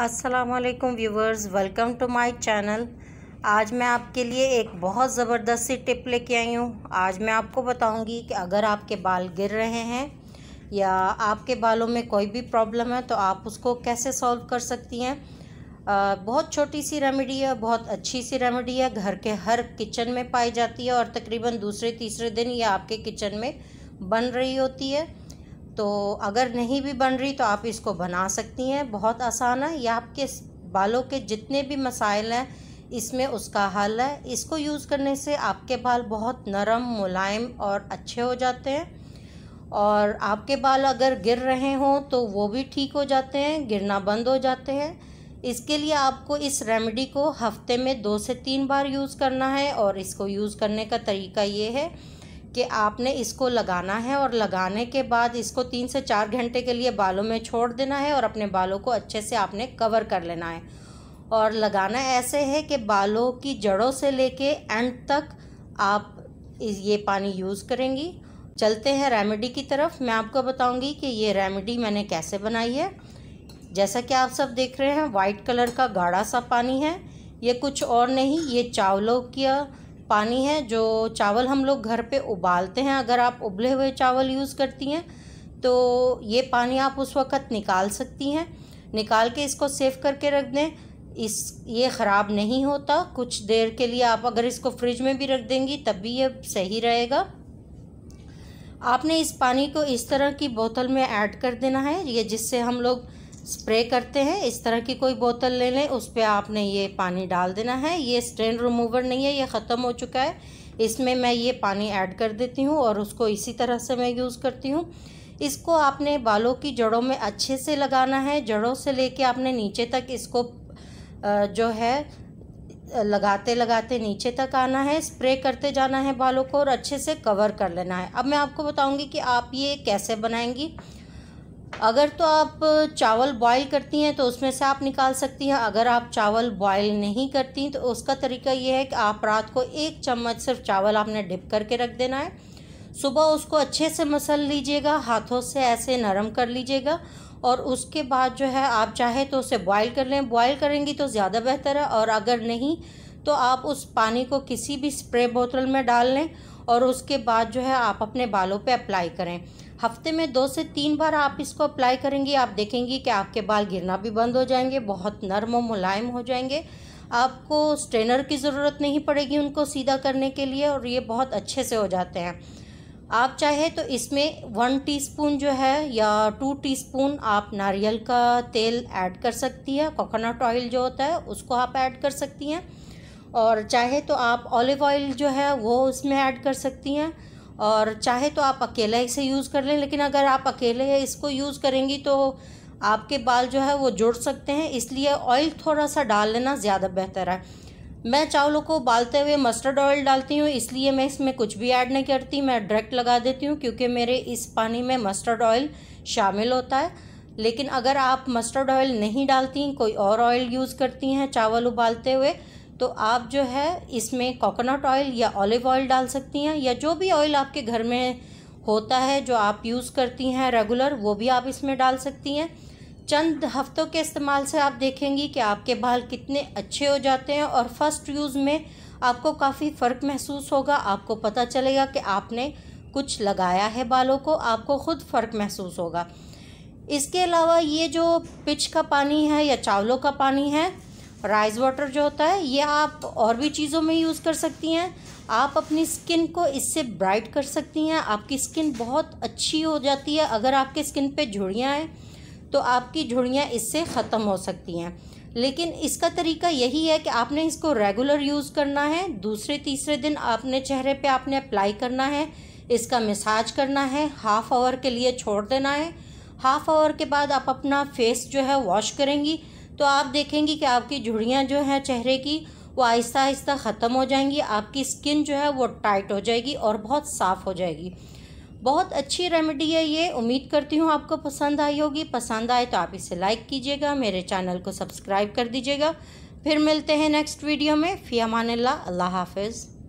Aslam viewers welcome to my channel आज मैं आपके लिए एक बहुत ज़बरदस्त सी टिप लेके आई हूँ आज मैं आपको बताऊँगी कि अगर आपके बाल गिर रहे हैं या आपके बालों में कोई भी प्रॉब्लम है तो आप उसको कैसे सॉल्व कर सकती हैं बहुत छोटी सी रेमेडी है बहुत अच्छी सी रेमेडी है घर के हर किचन में पाई जाती है और तकरीबन दूसरे तीसरे दिन ये आपके किचन में बन रही होती है तो अगर नहीं भी बन रही तो आप इसको बना सकती हैं बहुत आसान है यह आपके बालों के जितने भी मसाइल हैं इसमें उसका हल है इसको यूज़ करने से आपके बाल बहुत नरम मुलायम और अच्छे हो जाते हैं और आपके बाल अगर गिर रहे हों तो वो भी ठीक हो जाते हैं गिरना बंद हो जाते हैं इसके लिए आपको इस रेमेडी को हफ्ते में दो से तीन बार यूज़ करना है और इसको यूज़ करने का तरीका ये है कि आपने इसको लगाना है और लगाने के बाद इसको तीन से चार घंटे के लिए बालों में छोड़ देना है और अपने बालों को अच्छे से आपने कवर कर लेना है और लगाना ऐसे है कि बालों की जड़ों से लेके एंड तक आप ये पानी यूज़ करेंगी चलते हैं रेमेडी की तरफ मैं आपको बताऊंगी कि ये रेमेडी मैंने कैसे बनाई है जैसा कि आप सब देख रहे हैं वाइट कलर का गाढ़ा सा पानी है ये कुछ और नहीं ये चावलों का पानी है जो चावल हम लोग घर पे उबालते हैं अगर आप उबले हुए चावल यूज़ करती हैं तो ये पानी आप उस वक़्त निकाल सकती हैं निकाल के इसको सेव करके रख दें इस ये ख़राब नहीं होता कुछ देर के लिए आप अगर इसको फ्रिज में भी रख देंगी तब भी ये सही रहेगा आपने इस पानी को इस तरह की बोतल में ऐड कर देना है ये जिससे हम लोग स्प्रे करते हैं इस तरह की कोई बोतल ले लें उस पर आपने ये पानी डाल देना है ये स्टेन रिमूवर नहीं है ये ख़त्म हो चुका है इसमें मैं ये पानी ऐड कर देती हूँ और उसको इसी तरह से मैं यूज़ करती हूँ इसको आपने बालों की जड़ों में अच्छे से लगाना है जड़ों से लेके आपने नीचे तक इसको जो है लगाते लगाते नीचे तक आना है स्प्रे करते जाना है बालों को और अच्छे से कवर कर लेना है अब मैं आपको बताऊँगी कि आप ये कैसे बनाएंगी अगर तो आप चावल बॉईल करती हैं तो उसमें से आप निकाल सकती हैं अगर आप चावल बॉईल नहीं करती तो उसका तरीका ये है कि आप रात को एक चम्मच सिर्फ चावल आपने डिप करके रख देना है सुबह उसको अच्छे से मसल लीजिएगा हाथों से ऐसे नरम कर लीजिएगा और उसके बाद जो है आप चाहे तो उसे बॉईल कर लें बॉईल करेंगी तो ज़्यादा बेहतर है और अगर नहीं तो आप उस पानी को किसी भी स्प्रे बोतल में डाल लें और उसके बाद जो है आप अपने बालों पे अप्लाई करें हफ्ते में दो से तीन बार आप इसको अप्लाई करेंगी आप देखेंगी कि आपके बाल गिरना भी बंद हो जाएंगे बहुत नरम और मुलायम हो जाएंगे आपको स्ट्रेनर की ज़रूरत नहीं पड़ेगी उनको सीधा करने के लिए और ये बहुत अच्छे से हो जाते हैं आप चाहे तो इसमें वन टीस्पून जो है या टू टीस्पून आप नारियल का तेल ऐड कर सकती है कोकोनट ऑयल जो होता है उसको आप ऐड कर सकती हैं और चाहे तो आप ऑलिव ऑयल जो है वो उसमें ऐड कर सकती हैं और चाहे तो आप अकेला इसे यूज़ कर लें लेकिन अगर आप अकेले इसको यूज़ करेंगी तो आपके बाल जो है वो जुड़ सकते हैं इसलिए ऑयल थोड़ा सा डाल लेना ज़्यादा बेहतर है मैं चावलों को उबालते हुए मस्टर्ड ऑयल डालती हूँ इसलिए मैं इसमें कुछ भी ऐड नहीं करती मैं डायरेक्ट लगा देती हूँ क्योंकि मेरे इस पानी में मस्टर्ड ऑयल शामिल होता है लेकिन अगर आप मस्टर्ड ऑयल नहीं डालती कोई और ऑयल यूज़ करती हैं चावल उबालते हुए तो आप जो है इसमें कोकोनट ऑयल या ऑलिव ऑयल डाल सकती हैं या जो भी ऑयल आपके घर में होता है जो आप यूज़ करती हैं रेगुलर वो भी आप इसमें डाल सकती हैं चंद हफ्तों के इस्तेमाल से आप देखेंगी कि आपके बाल कितने अच्छे हो जाते हैं और फर्स्ट यूज़ में आपको काफ़ी फ़र्क महसूस होगा आपको पता चलेगा कि आपने कुछ लगाया है बालों को आपको खुद फ़र्क महसूस होगा इसके अलावा ये जो पिच का पानी है या चावलों का पानी है राइस वाटर जो होता है ये आप और भी चीज़ों में यूज़ कर सकती हैं आप अपनी स्किन को इससे ब्राइट कर सकती हैं आपकी स्किन बहुत अच्छी हो जाती है अगर आपके स्किन पे झुड़ियाँ हैं तो आपकी झुड़ियाँ इससे ख़त्म हो सकती हैं लेकिन इसका तरीका यही है कि आपने इसको रेगुलर यूज़ करना है दूसरे तीसरे दिन आपने चेहरे पे आपने अप्लाई करना है इसका मसाज करना है हाफ़ आवर के लिए छोड़ देना है हाफ़ आवर के बाद आप अपना फेस जो है वॉश करेंगी तो आप देखेंगी कि आपकी झुड़ियाँ जो हैं चेहरे की वो आहिस्ता आहिस्ता ख़त्म हो जाएंगी आपकी स्किन जो है वो टाइट हो जाएगी और बहुत साफ़ हो जाएगी बहुत अच्छी रेमेडी है ये उम्मीद करती हूँ आपको पसंद आई होगी पसंद आए तो आप इसे लाइक कीजिएगा मेरे चैनल को सब्सक्राइब कर दीजिएगा फिर मिलते हैं नेक्स्ट वीडियो में फ़ियामान अल्लाह हाफिज़